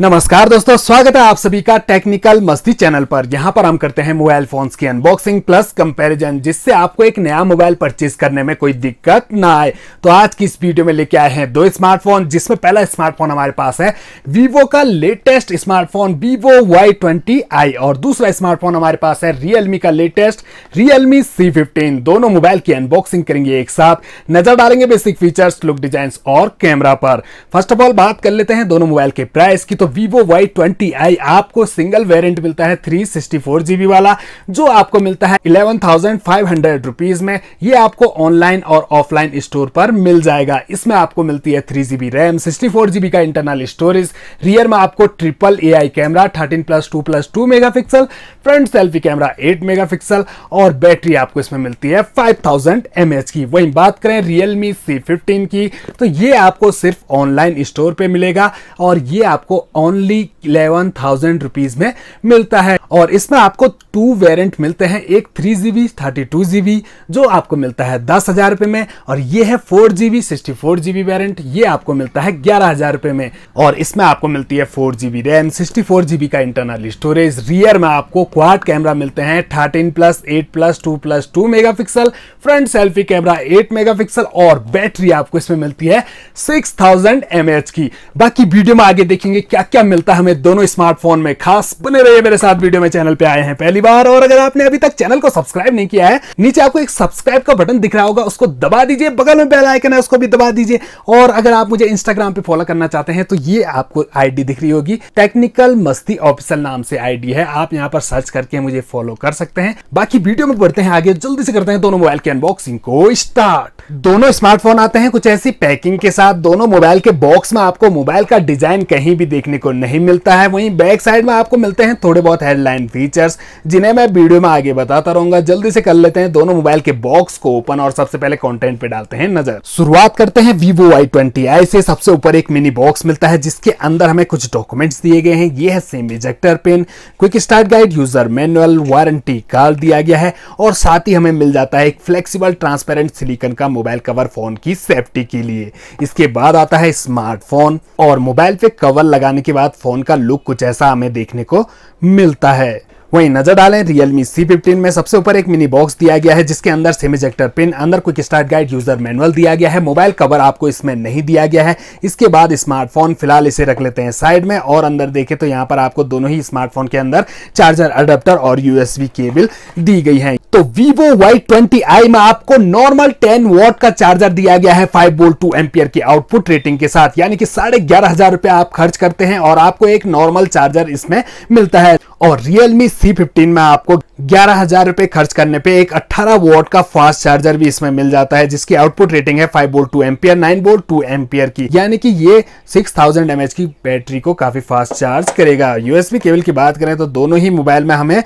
नमस्कार दोस्तों स्वागत है आप सभी का टेक्निकल मस्ती चैनल पर यहाँ पर हम करते हैं मोबाइल फोन्स की अनबॉक्सिंग प्लस कंपैरिजन जिससे आपको एक नया मोबाइल परचेज करने में कोई दिक्कत ना आए तो आज की इस वीडियो में लेके आए हैं दो स्मार्टफोन जिसमें पहला स्मार्टफोन हमारे पास है वीवो का latest smartphone Vivo Y twenty I और दूसरा स्मार्टफोन हमारे पास है रियलमी का लेटेस्ट रियलमी सी फिफ्टीन दोनों मोबाइल की अनबॉक्सिंग करेंगे एक साथ नजर डालेंगे बेसिक फीचर्स लुक डिजाइन और कैमरा पर फर्स्ट ऑफ ऑल बात कर लेते हैं दोनों मोबाइल के प्राइस की तो तो Vivo वाई ट्वेंटी आई आपको सिंगल वेरियंट मिलता है थ्री सिक्सटी फोर जीबी वाला जो आपको मिलता है eleven thousand five hundred rupees में ये आपको ऑनलाइन और ऑफलाइन स्टोर पर मिल जाएगा इसमें आपको मिलती है three GB RAM sixty four GB का इंटरनल स्टोरेज रियर में आपको triple A I camera thirteen plus two plus two megapixel front selfie camera eight megapixel और बैटरी आपको इसमें मिलती है फाइव थाउजेंड एम एच की वहीं बात करें रियलमी सी फिफ्टीन की तो ये आपको सिर्फ ऑनलाइन स्टोर पे मिलेगा और ये आपको ओनली इलेवन थाउजेंड रुपीज में मिलता है और इसमें आपको टू वेरिएंट मिलते हैं एक three G B thirty two G B जो आपको मिलता है दस हज़ार रुपए में और ये है four G B sixty four G B variant ये आपको मिलता है ग्यारह हज़ार रुपए में और इसमें आपको मिलती है four G B RAM sixty four G B का इंटरनल स्टोरेज रियर में आपको क्वाड कैमरा मिलते हैं thirteen plus eight plus two plus two megapixel front selfie camera eight megapixel और बैटरी आपको इसमें मिलती है सिक्स थाउजेंड एम एच की बाकी वीडियो में आगे देखेंगे क्या क्या मिलता है हमें दोनों स्मार्टफोन में खास बने रहिए मेरे साथ वीडियो वीडियो में चैनल पे आए हैं पहली बार और अगर आपने अभी तक चैनल को सब्सक्राइब नहीं किया है नीचे आपको एक सब्सक्राइब का बटन दिख रहा होगा उसको दबा दीजिए बगल में बेल आइकन है उसको भी दबा दीजिए और अगर आप मुझे इंस्टाग्राम पे फॉलो करना चाहते हैं तो ये आपको आईडी दिख रही होगी टेक्निकल मस्ती ऑफिसल नाम से आईडी है आप यहाँ पर सर्च करके मुझे फॉलो कर सकते हैं बाकी वीडियो में बढ़ते हैं आगे जल्दी से करते हैं दोनों मोबाइल की अनबॉक्सिंग को स्टार्ट दोनों स्मार्टफोन आते हैं कुछ ऐसी पैकिंग के साथ दोनों मोबाइल के बॉक्स में आपको मोबाइल का डिजाइन कहीं भी देखने को नहीं मिलता है वहीं बैक साइड में आपको मिलते हैं थोड़े बहुत हेडलाइट हेडलाइन फीचर्स जिन्हें मैं वीडियो में आगे बताता रहूंगा जल्दी से कर लेते हैं दोनों मोबाइल के बॉक्स को ओपन और सबसे पहले कॉन्टेंट पे डालते हैं नजर शुरुआत करते हैं वीवो आई ट्वेंटी आई से सबसे ऊपर एक मिनी बॉक्स मिलता है जिसके अंदर हमें कुछ डॉक्यूमेंट्स दिए गए हैं ये है sim ejector pin quick start guide user manual warranty card दिया गया है और साथ ही हमें मिल जाता है एक फ्लेक्सिबल ट्रांसपेरेंट सिलिकन का मोबाइल कवर फोन की सेफ्टी के लिए इसके बाद आता है स्मार्टफोन और मोबाइल पे कवर लगाने के बाद फोन का लुक कुछ ऐसा हमें देखने को मिलता है वहीं नजर डालें Realme C15 में सबसे ऊपर एक मिनी बॉक्स दिया गया है जिसके अंदर सिम इजेक्टर पिन अंदर quick start guide user manual दिया गया है मोबाइल कवर आपको इसमें नहीं दिया गया है इसके बाद स्मार्टफोन फिलहाल इसे रख लेते हैं साइड में और अंदर देखें तो यहाँ पर आपको दोनों ही स्मार्टफोन के अंदर चार्जर अडेप्टर और यूएसबी केबल दी गई है तो vivo Y20i में आपको नॉर्मल 10 वॉट का चार्जर दिया गया है 5 वोल्ट 2 एम्पियर की आउटपुट रेटिंग के साथ यानी कि साढ़े ग्यारह हजार रुपए आप खर्च करते हैं और आपको एक नॉर्मल चार्जर इसमें मिलता है और Realme C15 में आपको ग्यारह हजार रुपए खर्च करने पे एक 18 वॉट का फास्ट चार्जर भी इसमें मिल जाता है जिसकी आउटपुट रेटिंग है 5 वोल्ट 2 एम्पियर 9 वोल्ट 2 एम्पियर की यानी कि ये 6000 एमएच की बैटरी को काफी फास्ट चार्ज करेगा यूएसबी केबल की बात करें तो दोनों ही मोबाइल में हमें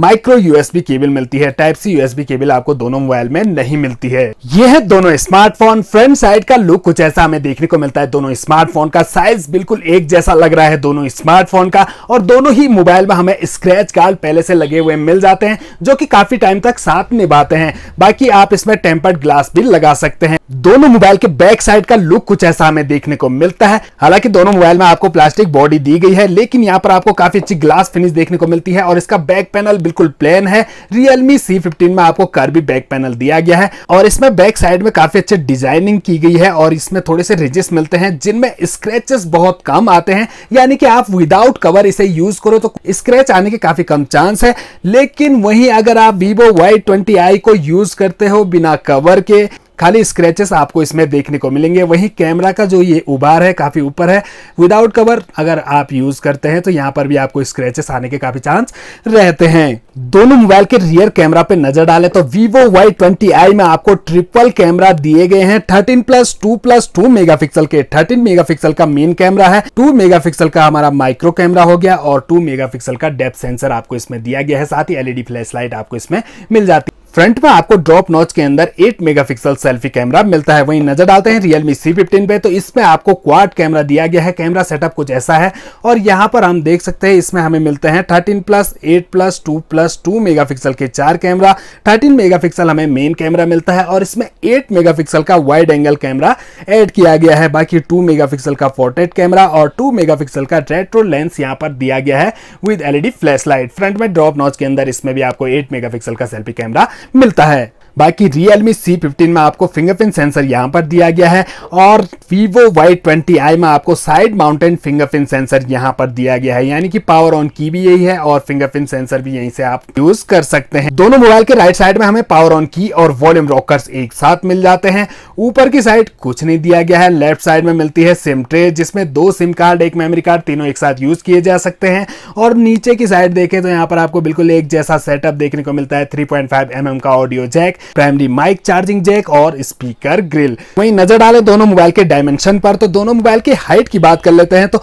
माइक्रो यूएसबी केबल मिलती है टाइप सी यूएसबी केबल आपको दोनों मोबाइल में नहीं मिलती है ये है दोनों स्मार्टफोन फ्रंट साइड का लुक कुछ ऐसा हमें देखने को मिलता है दोनों स्मार्टफोन का साइज बिल्कुल एक जैसा लग रहा है दोनों स्मार्टफोन का और दोनों ही मोबाइल में हमें स्क्रैच कार्ड पहले से लगे हुए मिल जाते हैं जो की काफी टाइम तक साथ निभाते हैं बाकी आप इसमें टेम्पर्ड ग्लास भी लगा सकते हैं दोनों मोबाइल के बैक साइड का लुक कुछ ऐसा हमें देखने को मिलता है हालांकि दोनों मोबाइल में आपको प्लास्टिक बॉडी दी गई है लेकिन यहाँ पर आपको काफी अच्छी ग्लास फिनिश देखने को मिलती है और इसका बैक पैनल बिल्कुल प्लेन है रियलमी सी में आपको भी बैक पैनल दिया गया है और इसमें बैक साइड में काफी अच्छे डिजाइनिंग की गई है और इसमें थोड़े से रिजिस मिलते हैं जिनमें स्क्रेचेस बहुत कम आते हैं यानी कि आप विदाउट कवर इसे यूज करो तो स्क्रेच आने के काफी कम चांस है लेकिन वहीं अगर आप वीवो वाई ट्वेंटी आई को यूज करते हो बिना कवर के खाली स्क्रैचेस आपको इसमें देखने को मिलेंगे वहीं कैमरा का जो ये उबार है काफ़ी ऊपर है विदाउट कवर अगर आप यूज़ करते हैं तो यहाँ पर भी आपको स्क्रैचेस आने के काफ़ी चांस रहते हैं दोनों मोबाइल के रियर कैमरा पे नजर डालें तो Vivo Y20i में आपको ट्रिपल कैमरा दिए गए हैं 13 प्लस 2 प्लस 2 मेगापिक्सल के 13 मेगापिक्सल का मेन कैमरा है 2 मेगापिक्सल का हमारा माइक्रो कैमरा हो गया और 2 मेगापिक्सल का डेप्थ सेंसर आपको इसमें दिया गया है साथ ही एलईडी फ्लैश लाइट आपको इसमें मिल जाती है फ्रंट में आपको ड्रॉप नॉच के अंदर 8 मेगापिक्सल सेल्फी कैमरा मिलता है वहीं नजर डालते हैं रियलमी सी फिफ्टीन पे तो इसमें आपको क्वाड कैमरा दिया गया है कैमरा सेटअप कुछ ऐसा है और यहाँ पर हम देख सकते हैं इसमें हमें मिलते हैं 13 प्लस 8 प्लस 2 प्लस 2 मेगापिक्सल के चार कैमरा 13 मेगापिक्सल हमें मेन कैमरा मिलता है और इसमें मेगा मेगापिक्सल का वाइड एंगल कैमरा एड किया गया है बाकी मेगा मेगापिक्सल का फोर्टेट कैमरा और मेगा मेगापिक्सल का रेट्रो लेंस यहाँ पर दिया गया है with LED flash light front में ड्रॉप नॉच के अंदर इसमें भी आपको मेगा मेगापिक्सल का सेल्फी कैमरा मिलता है बाकी रियलमी सी फिफ्टीन में आपको फिंगरप्रिंट सेंसर यहाँ पर दिया गया है और वीवो वाई ट्वेंटी आई में आपको साइड माउंटेन फिंगरप्रिंट सेंसर यहाँ पर दिया गया है यानी कि पावर ऑन की भी यही है और फिंगरप्रिंट सेंसर भी यहीं से आप यूज कर सकते हैं दोनों मोबाइल के राइट साइड में हमें पावर ऑन की और वॉल्यूम रॉकर एक साथ मिल जाते हैं ऊपर की साइड कुछ नहीं दिया गया है लेफ्ट साइड में मिलती है सिम ट्रे जिसमें दो सिम कार्ड एक मेमोरी कार्ड तीनों एक साथ यूज किए जा सकते हैं और नीचे की साइड देखें तो यहाँ पर आपको बिल्कुल एक जैसा सेटअप देखने को मिलता है थ्री पॉइंट mm का audio jack primary mic charging jack और स्पीकर ग्रिल वहीं नजर डाले दोनों मोबाइल के डायमेंशन पर तो दोनों मोबाइल की हाइट की बात कर लेते हैं तो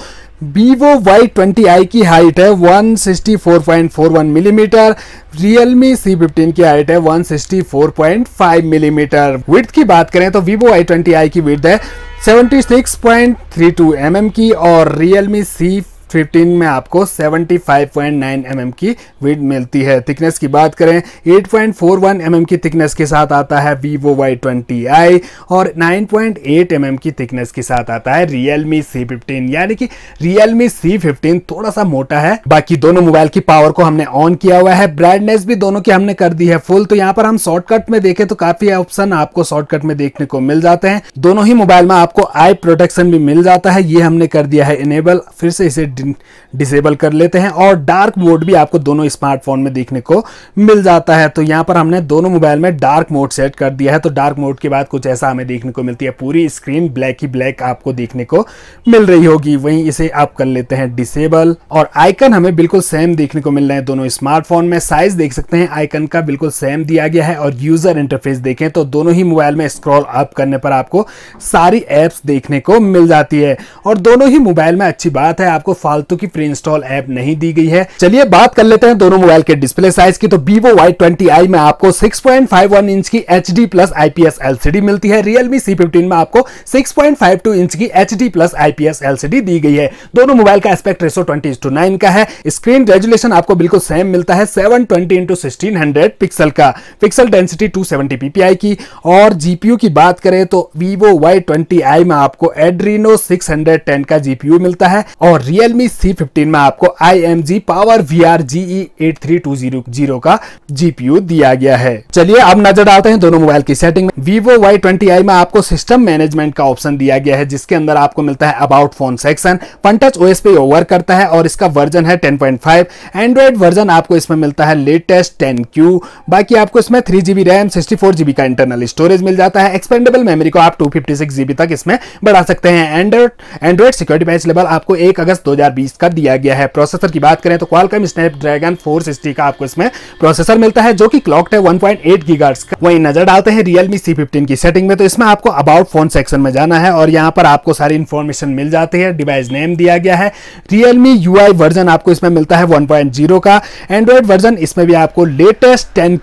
Vivo Y20i की हाइट है 164.41 मिलीमीटर रियल मी सी की हाइट है 164.5 मिलीमीटर mm. विड्थ की बात करें तो Vivo Y20i की विड्थ है 76.32 mm की और Realme मी 15 में आपको 75.9 फाइव mm की विड मिलती है थिकनेस की बात करें 8.41 पॉइंट mm की थिकनेस के साथ आता है vivo y20i और 9.8 पॉइंट mm की थिकनेस के साथ आता है Realme C15 यानी कि Realme C15 थोड़ा सा मोटा है बाकी दोनों मोबाइल की पावर को हमने ऑन किया हुआ है ब्राइटनेस भी दोनों की हमने कर दी है फुल तो यहाँ पर हम शॉर्टकट में देखें तो काफी ऑप्शन आपको शॉर्टकट में देखने को मिल जाते हैं दोनों ही मोबाइल में आपको आई प्रोटेक्शन भी मिल जाता है ये हमने कर दिया है इनेबल फिर से इसे डिसेबल कर लेते हैं और डार्क मोड भी आपको दोनों स्मार्टफोन में देखने को मिल जाता है तो यहाँ पर हमने दोनों मोबाइल में डार्क मोड सेट कर दिया है तो डार्क मोड के बाद कुछ ऐसा हमें देखने को मिलती है पूरी स्क्रीन ब्लैक ही ब्लैक आपको देखने को मिल रही होगी वहीं इसे आप कर लेते हैं डिसेबल और आइकन हमें बिल्कुल सेम देखने को मिल रहे हैं दोनों स्मार्टफोन में साइज देख सकते हैं आइकन का बिल्कुल सेम दिया गया है और यूजर इंटरफेस देखें तो दोनों ही मोबाइल में स्क्रॉल अप करने पर आपको सारी एप्स देखने को मिल जाती है और दोनों ही मोबाइल में अच्छी बात है आपको फालतू की प्री इंस्टॉल ऐप नहीं दी गई है चलिए बात कर लेते हैं दोनों मोबाइल के डिस्प्ले साइज की तो वीवो वाई ट्वेंटी में आपको 6.51 इंच की एच प्लस आईपीएस एलसीडी मिलती है रियलमी सी में आपको 6.52 इंच की एच प्लस आईपीएस एलसीडी दी गई है दोनों मोबाइल का एस्पेक्ट रेसो ट्वेंटी नाइन का है स्क्रीन रेजुलेशन आपको बिल्कुल सेम मिलता है seven twenty into sixteen hundred pixel का पिक्सल डेंसिटी 270 पीपीआई की और जीपीयू की बात करें तो Vivo Y20i में आपको Adreno 610 का जीपीयू मिलता है और Realme रियलमी सी फिफ्टीन में आपको I M G power V R G E eight three two zero zero का जीपीयू दिया गया है चलिए अब नजर डालते हैं दोनों मोबाइल की सेटिंग में वीवो वाई ट्वेंटी आई में आपको सिस्टम मैनेजमेंट का ऑप्शन दिया गया है जिसके अंदर आपको मिलता है about phone section one touch OS पे ओवर करता है और इसका वर्जन है ten point five android version आपको इसमें मिलता है लेटेस्ट टेन क्यू बाकी आपको इसमें three GB RAM sixty four GB का इंटरनल स्टोरेज मिल जाता है एक्सपेंडेबल मेमोरी को आप टू फिफ्टी सिक्स जीबी तक इसमें बढ़ा सकते हैं एंड्रॉइड सिक्योरिटी पैच लेवल आपको एक अगस्त दो 2020 का दिया गया है प्रोसेसर की बात करें तो Qualcomm Snapdragon four sixty का आपको इसमें प्रोसेसर मिलता है जो कि क्लॉक है 1.8 पॉइंट का वहीं नजर डालते हैं रियलमी सी फिफ्टीन की सेटिंग में तो इसमें आपको अबाउट फोन सेक्शन में जाना है और यहाँ पर आपको सारी इन्फॉर्मेशन मिल जाती है डिवाइस नेम दिया गया है रियलमी यू वर्जन आपको इसमें मिलता है वन का एंड्रॉइड वर्जन इसमें भी आपको लेटेस्ट टेन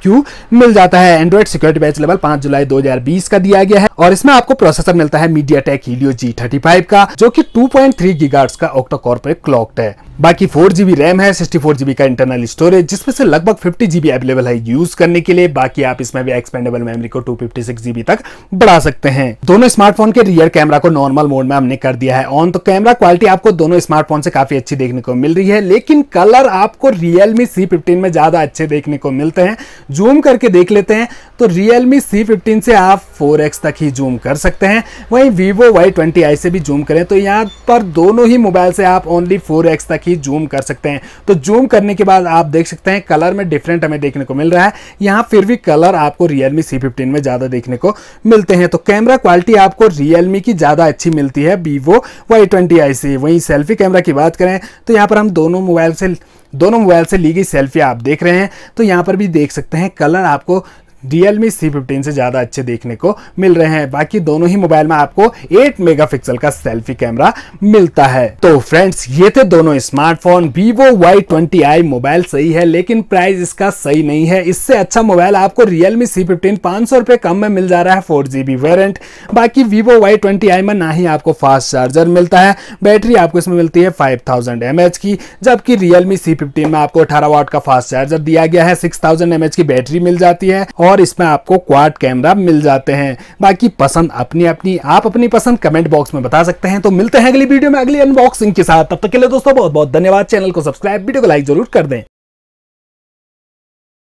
मिल जाता है एंड्रॉइड सिक्योरिटी बैच लेवल पांच जुलाई दो का दिया गया है और इसमें आपको प्रोसेसर मिलता है मीडिया टेक हीलियो जी का जो कि 2.3 पॉइंट का ऑक्टो कॉर्पोरेट क्लॉक्ड है बाकी फोर जीबी रैम है सिक्सटी फोर जीबी का इंटरनल स्टोरेज जिसमें से लगभग फिफ्टी जीबी अवेलेबल है यूज करने के लिए बाकी आप इसमें भी एक्सपेंडेबल मेमोरी को टू फिफ्टी सिक्स जीबी तक बढ़ा सकते हैं दोनों स्मार्टफोन के रियर कैमरा को नॉर्मल मोड में हमने कर दिया है ऑन तो कैमरा क्वालिटी आपको दोनों स्मार्टफोन से काफी अच्छी देखने को मिल रही है लेकिन कलर आपको रियलमी सी फिफ्टीन में ज्यादा अच्छे देखने को मिलते हैं जूम करके देख लेते हैं तो रियलमी सी फिफ्टीन से आप फोर एक्स तक ही जूम कर सकते हैं वहीं वीवो वाई ट्वेंटी आई से भी जूम करें तो यहाँ पर दोनों ही मोबाइल से आप ओनली फोर एक्स तक ही जूम कर सकते हैं तो जूम करने के बाद आप देख सकते हैं कलर में डिफरेंट हमें देखने को मिल रहा है यहाँ फिर भी कलर आपको रियलमी सी फिफ्टीन में ज़्यादा देखने को मिलते हैं तो कैमरा क्वालिटी आपको रियलमी की ज़्यादा अच्छी मिलती है वीवो वाई ट्वेंटी आई से वहीं सेल्फी कैमरा की बात करें तो यहाँ पर हम दोनों मोबाइल से दोनों मोबाइल से ली गई सेल्फी आप देख रहे हैं तो यहाँ पर भी देख सकते हैं कलर आपको रियल मी सी फिफ्टीन से ज़्यादा अच्छे देखने को मिल रहे हैं बाकी दोनों ही मोबाइल में आपको 8 मेगापिक्सल का सेल्फी कैमरा मिलता है तो फ्रेंड्स ये थे दोनों smartphone Vivo Y twenty I mobile सही है लेकिन प्राइस इसका सही नहीं है इससे अच्छा मोबाइल आपको रियल मी सी फिफ्टीन पाँच सौ रुपए कम में मिल जा रहा है फोर जी बी वेरेंट बाकी वीवो वाई ट्वेंटी आई में ना ही आपको फास्ट चार्जर मिलता है बैटरी आपको इसमें मिलती है फाइव थाउजेंड एम एच की जबकि रियल मी सी फिफ्टीन में आपको अठारह वाट का फास्ट चार्जर दिया गया है सिक्स थाउजेंड एम एच की बैटरी मिल जाती है और और इसमें आपको क्वाड कैमरा मिल जाते हैं बाकी पसंद अपनी अपनी आप अपनी पसंद कमेंट बॉक्स में बता सकते हैं तो मिलते हैं अगली वीडियो में अगली अनबॉक्सिंग के साथ तब तक के लिए दोस्तों बहुत बहुत धन्यवाद चैनल को सब्सक्राइब वीडियो को लाइक जरूर कर दें